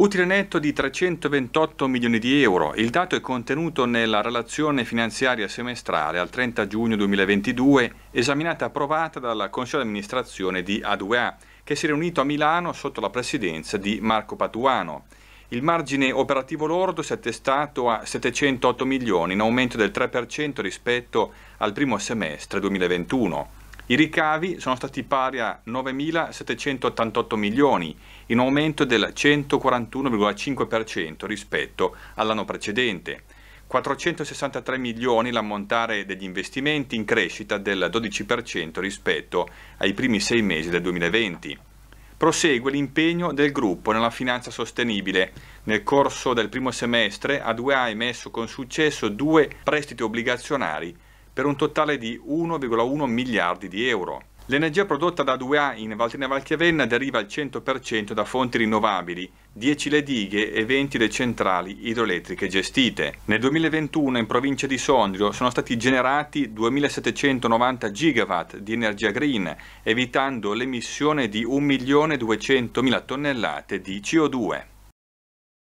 Utile netto di 328 milioni di euro. Il dato è contenuto nella relazione finanziaria semestrale al 30 giugno 2022, esaminata e approvata dal Consiglio di amministrazione di A2A, che si è riunito a Milano sotto la presidenza di Marco Patuano. Il margine operativo lordo si è attestato a 708 milioni, in aumento del 3% rispetto al primo semestre 2021. I ricavi sono stati pari a 9.788 milioni, in aumento del 141,5% rispetto all'anno precedente. 463 milioni l'ammontare degli investimenti in crescita del 12% rispetto ai primi sei mesi del 2020. Prosegue l'impegno del gruppo nella finanza sostenibile. Nel corso del primo semestre A2A ha emesso con successo due prestiti obbligazionari per un totale di 1,1 miliardi di euro. L'energia prodotta da 2A in Valtina Valchiavenna deriva al 100% da fonti rinnovabili, 10 le dighe e 20 le centrali idroelettriche gestite. Nel 2021 in provincia di Sondrio sono stati generati 2.790 gigawatt di energia green, evitando l'emissione di 1.200.000 tonnellate di CO2.